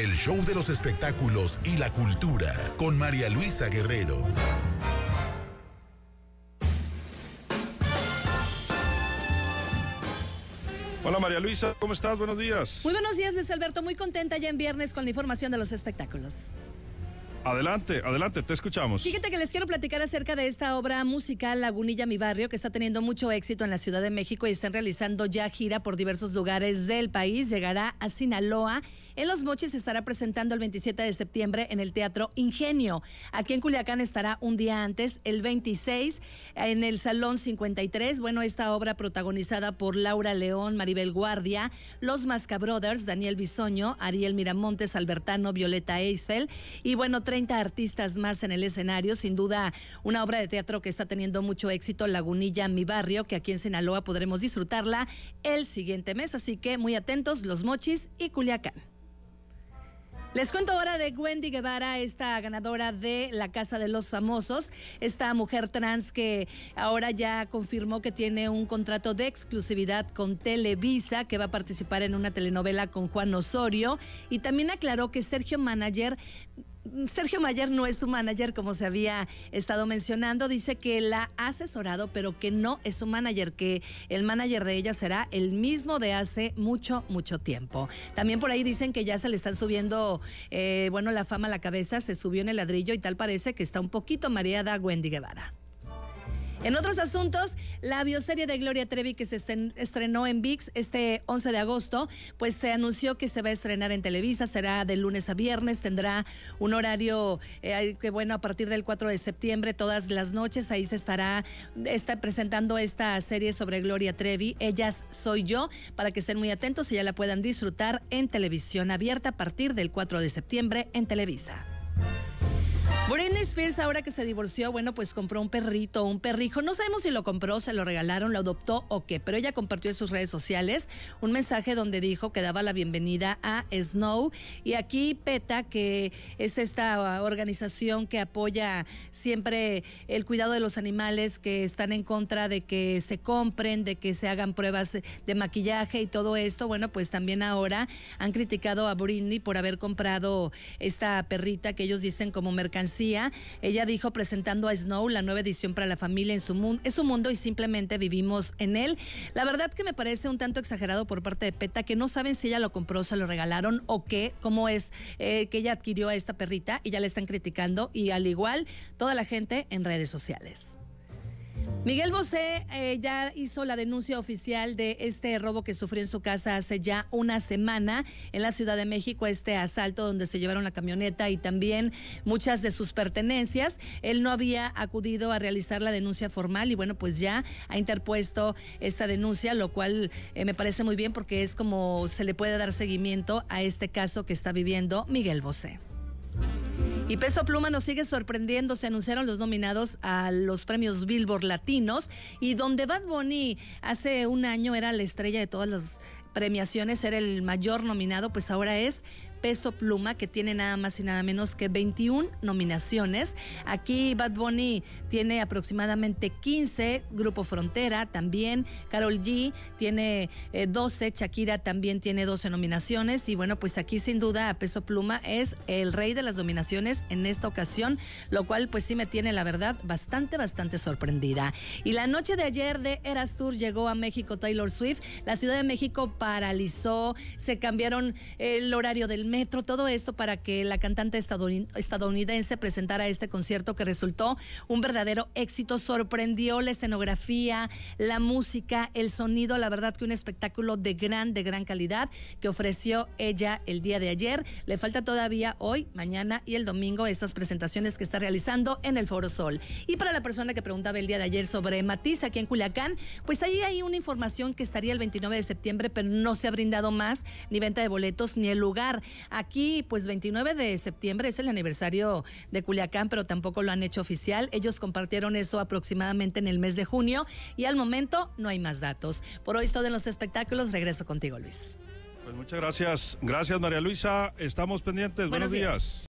el show de los espectáculos y la cultura con María Luisa Guerrero. Hola María Luisa, ¿cómo estás? Buenos días. Muy buenos días Luis Alberto, muy contenta ya en viernes con la información de los espectáculos. Adelante, adelante, te escuchamos. Fíjate que les quiero platicar acerca de esta obra musical Lagunilla Mi Barrio, que está teniendo mucho éxito en la Ciudad de México y están realizando ya gira por diversos lugares del país. Llegará a Sinaloa en Los Mochis estará presentando el 27 de septiembre en el Teatro Ingenio. Aquí en Culiacán estará un día antes, el 26, en el Salón 53. Bueno, esta obra protagonizada por Laura León, Maribel Guardia, Los Masca Brothers, Daniel Bisoño, Ariel Miramontes, Albertano, Violeta Eisfeld y bueno, 30 artistas más en el escenario. Sin duda, una obra de teatro que está teniendo mucho éxito, Lagunilla, mi barrio, que aquí en Sinaloa podremos disfrutarla el siguiente mes. Así que muy atentos, los mochis y Culiacán. Les cuento ahora de Wendy Guevara, esta ganadora de la Casa de los Famosos, esta mujer trans que ahora ya confirmó que tiene un contrato de exclusividad con Televisa, que va a participar en una telenovela con Juan Osorio, y también aclaró que Sergio Manager Sergio Mayer no es su manager, como se había estado mencionando. Dice que la ha asesorado, pero que no es su manager, que el manager de ella será el mismo de hace mucho, mucho tiempo. También por ahí dicen que ya se le están subiendo, eh, bueno, la fama a la cabeza, se subió en el ladrillo y tal parece que está un poquito mareada Wendy Guevara. En otros asuntos, la bioserie de Gloria Trevi que se estrenó en VIX este 11 de agosto, pues se anunció que se va a estrenar en Televisa, será de lunes a viernes, tendrá un horario eh, que bueno, a partir del 4 de septiembre, todas las noches, ahí se estará está presentando esta serie sobre Gloria Trevi, Ellas Soy Yo, para que estén muy atentos y ya la puedan disfrutar en televisión abierta a partir del 4 de septiembre en Televisa. Britney Spears, ahora que se divorció, bueno, pues compró un perrito, un perrijo. No sabemos si lo compró, se lo regalaron, lo adoptó o qué, pero ella compartió en sus redes sociales un mensaje donde dijo que daba la bienvenida a Snow. Y aquí PETA, que es esta organización que apoya siempre el cuidado de los animales, que están en contra de que se compren, de que se hagan pruebas de maquillaje y todo esto, bueno, pues también ahora han criticado a Britney por haber comprado esta perrita que ellos dicen como mercancía ella dijo presentando a Snow la nueva edición para la familia en su mundo. Es su mundo y simplemente vivimos en él. La verdad que me parece un tanto exagerado por parte de Peta que no saben si ella lo compró, se lo regalaron o qué, cómo es eh, que ella adquirió a esta perrita y ya le están criticando y al igual toda la gente en redes sociales. Miguel Bosé eh, ya hizo la denuncia oficial de este robo que sufrió en su casa hace ya una semana en la Ciudad de México, este asalto donde se llevaron la camioneta y también muchas de sus pertenencias. Él no había acudido a realizar la denuncia formal y bueno, pues ya ha interpuesto esta denuncia, lo cual eh, me parece muy bien porque es como se le puede dar seguimiento a este caso que está viviendo Miguel Bosé. Y Peso Pluma nos sigue sorprendiendo. Se anunciaron los nominados a los premios Billboard Latinos y donde Bad Bunny hace un año era la estrella de todas las premiaciones, era el mayor nominado, pues ahora es Peso Pluma, que tiene nada más y nada menos que 21 nominaciones. Aquí Bad Bunny tiene aproximadamente 15, Grupo Frontera también, Carol G tiene 12, eh, Shakira también tiene 12 nominaciones y bueno, pues aquí sin duda Peso Pluma es el rey de las nominaciones en esta ocasión, lo cual pues sí me tiene la verdad bastante, bastante sorprendida. Y la noche de ayer de Eras Tour llegó a México Taylor Swift, la Ciudad de México paralizó, se cambiaron el horario del metro, todo esto para que la cantante estadounidense presentara este concierto que resultó un verdadero éxito, sorprendió la escenografía, la música, el sonido, la verdad que un espectáculo de gran, de gran calidad que ofreció ella el día de ayer. Le falta todavía hoy, mañana y el domingo estas presentaciones que está realizando en el Foro Sol. Y para la persona que preguntaba el día de ayer sobre Matiz aquí en Culiacán, pues ahí hay una información que estaría el 29 de septiembre, pero no se ha brindado más ni venta de boletos ni el lugar. Aquí, pues 29 de septiembre es el aniversario de Culiacán, pero tampoco lo han hecho oficial. Ellos compartieron eso aproximadamente en el mes de junio y al momento no hay más datos. Por hoy todo en los espectáculos. Regreso contigo, Luis. Pues muchas gracias. Gracias, María Luisa. Estamos pendientes. Buenos, días.